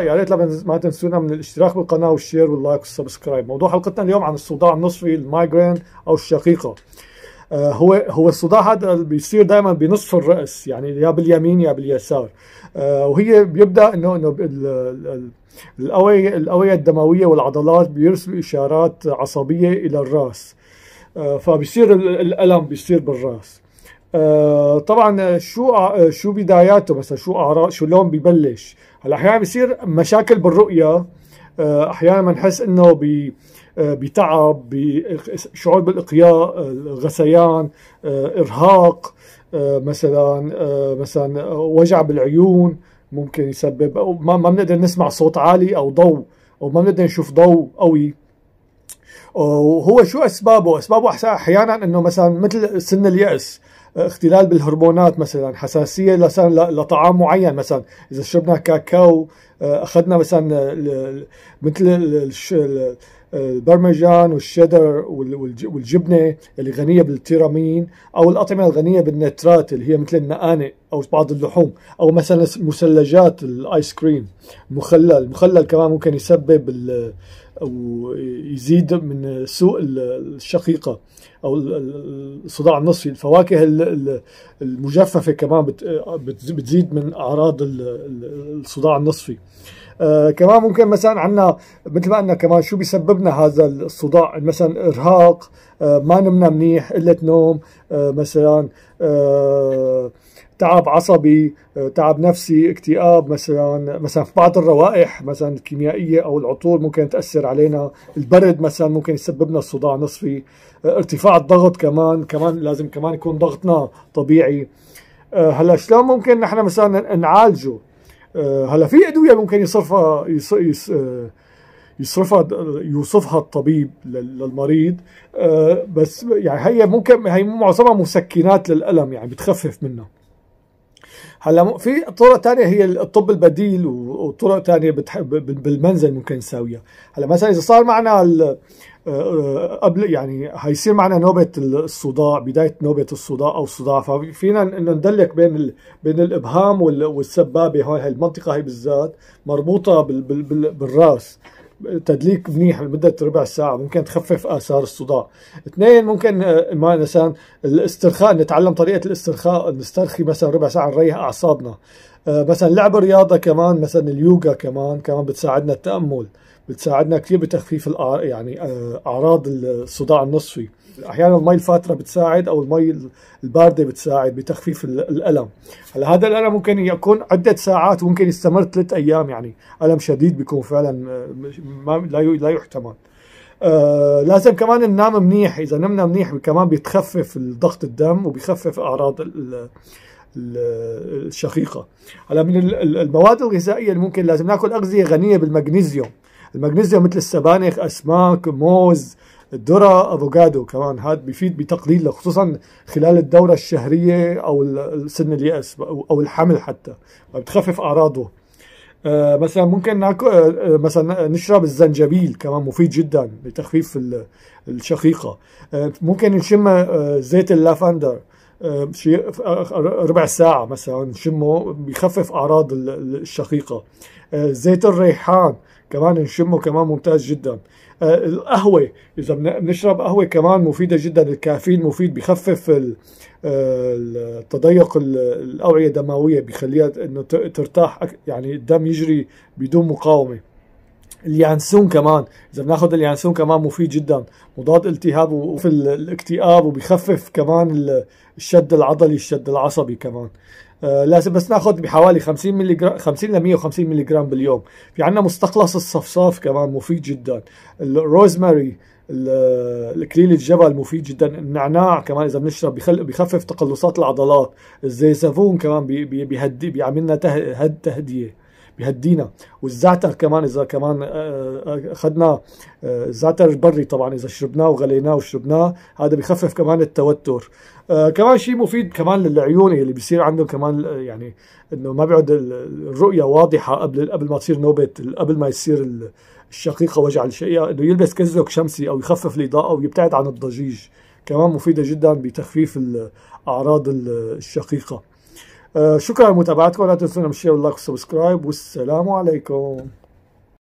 يا ريت ما تنسونا من الاشتراك بالقناه والشير واللايك والسبسكرايب موضوع حلقتنا اليوم عن الصداع النصفي المايجرين او الشقيقه آه، هو هو الصداع هذا بيصير دائما بنصف الراس يعني يا باليمين يا باليسار آه، وهي بيبدا انه انه الاويه الاويه الدمويه والعضلات بيرسلوا اشارات عصبيه الى الراس آه، فبيصير الالم بيصير بالراس آه، طبعا شو آه، شو بداياته بس شو اعراض شو لون ببلش هلا احيانا بصير مشاكل بالرؤيه آه، احيانا بنحس انه ب بتعب بشعور بالاقياء الغثيان ارهاق مثلا مثلا وجع بالعيون ممكن يسبب ما بنقدر نسمع صوت عالي او ضوء او ما بنقدر نشوف ضوء قوي وهو شو اسبابه؟ اسبابه احيانا انه مثلا مثل سن اليأس آه، اختلال بالهرمونات مثلا حساسيه مثلا لطعام معين مثلا اذا شربنا كاكاو آه، اخذنا مثلا مثل البرمجان والشيدر والجبنه اللي غنيه بالتيرامين او الاطعمه الغنيه بالنترات اللي هي مثل النقانق او بعض اللحوم او مثلا مثلجات الايس كريم مخلل المخلل كمان ممكن يسبب او يزيد من سوء الشقيقه او الصداع النصفي الفواكه المجففه كمان بتزيد من اعراض الصداع النصفي آه، كمان ممكن مثلا عندنا مثل ما قلنا كمان شو بيسببنا هذا الصداع مثلا ارهاق آه، ما نمنا منيح قله نوم آه، مثلا تعب عصبي تعب نفسي اكتئاب مثلا مثلا في بعض الروائح مثلا الكيميائيه او العطور ممكن تاثر علينا البرد مثلا ممكن يسبب لنا صداع نصفي ارتفاع الضغط كمان كمان لازم كمان يكون ضغطنا طبيعي هلا شلون ممكن نحن مثلا نعالجه آه، هلا في ادويه ممكن يصرفها آه، يصرفها يوصفها الطبيب للمريض آه، بس يعني هي ممكن هي معظمها مسكنات للالم يعني بتخفف منه هلا في طرق تانية هي الطب البديل وطرق تانية بالمنزل ممكن نساويها هلا مثلا اذا صار معنا آه، آه، قبل يعني هيصير معنا نوبة الصداع بداية نوبة الصداع أو الصداع ففينا إنه ندلك بين بين الإبهام والسبابة هون هاي المنطقة هي بالذات مربوطة بالراس تدليك منيح لمدة ربع ساعة ممكن تخفف آثار الصداع اثنين ممكن آه، مثلا الاسترخاء نتعلم طريقة الاسترخاء نسترخي مثلا ربع ساعة نريح أعصابنا آه، مثلا لعب رياضة كمان مثلا اليوغا كمان كمان بتساعدنا التأمل بتساعدنا كثير بتخفيف يعني آه، اعراض الصداع النصفي احيانا المي الفاتره بتساعد او المي البارده بتساعد بتخفيف الالم هلا هذا الالم ممكن يكون عده ساعات وممكن يستمر ثلاث ايام يعني الم شديد بيكون فعلا آه، ما لا لا يحتمل آه لازم كمان ننام منيح اذا نمنا منيح كمان بيتخفف ضغط الدم وبيخفف اعراض ال... الشقيقه هلا من المواد الغذائيه اللي ممكن لازم ناكل اغذيه غنيه بالمغنيسيوم المغنيسيوم مثل السبانخ اسماك موز الذرة افوكادو كمان هذا بيفيد بتقليل خصوصا خلال الدورة الشهرية او سن اليأس او الحمل حتى بتخفف اعراضه آه مثلا ممكن ناكل آه،, آه مثلا نشرب الزنجبيل كمان مفيد جدا لتخفيف الشقيقة آه ممكن نشم آه، زيت اللافندر آه، شيء ربع ساعة مثلا نشمه بيخفف أعراض الشقيقة زيت الريحان كمان نشمه كمان ممتاز جدا آه، القهوة إذا بنشرب قهوة كمان مفيدة جدا الكافيين مفيد بخفف آه، تضيق الأوعية الدموية بيخليها إنه ترتاح يعني الدم يجري بدون مقاومة اليانسون كمان اذا بناخذ اليانسون كمان مفيد جدا مضاد التهاب وفي الاكتئاب وبيخفف كمان الشد العضلي الشد العصبي كمان آه، لازم بس ناخذ بحوالي 50 ملغ 50 ل 150 ملغ باليوم في عندنا مستقلص الصفصاف كمان مفيد جدا الروزماري الاكليل الجبل مفيد جدا النعناع كمان اذا بنشرب بخل... بخفف تقلصات العضلات الزيزفون كمان بي... بيهدي بيعمل لنا تهديه بهدينا والزعتر كمان اذا كمان آه، آه، اخذنا آه، الزعتر البري طبعا اذا شربناه وغليناه وشربناه هذا بخفف كمان التوتر كمان شيء مفيد كمان للعيون اللي بيصير عندهم كمان يعني انه ما بيعد الرؤيه واضحه قبل قبل ما تصير نوبه قبل ما يصير الشقيقه وجع الشقيقه انه يلبس كزك شمسي او يخفف الاضاءه ويبتعد عن الضجيج كمان مفيده جدا بتخفيف اعراض الشقيقه آه، شكرا متابعتكم لا تنسونا مشير واللايك والسبسكرايب والسلام عليكم